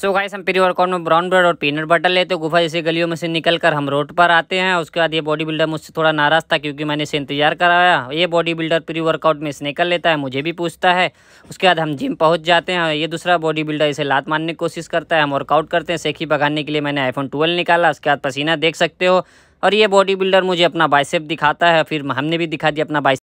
सो guys हम pre workout में brown bread और पीनट बटर लेते हैं गुफा जैसी गलियों में से निकल कर हम रोड पर आते हैं उसके बाद ये बॉडी बिल्डर मुझसे थोड़ा नाराज़ था क्योंकि मैंने इसे इंतजार कराया ये बॉडी बिल्डर प्री वर्कआउट में कर लेता है मुझे भी पूछता है उसके बाद हम जिम पहुँच जाते हैं ये दूसरा बॉडी बिल्डर इसे लात मारने की कोशिश करता है हम वर्कआउट करते हैं सेखी भगाने के लिए मैंने आईफोन ट्वेल्व निकाला उसके बाद पसीना देख सकते हो और ये बॉडी बिल्डर मुझे अपना बाइसेप दिखाता है फिर हमने भी दिखा दिया अपना बाइसेप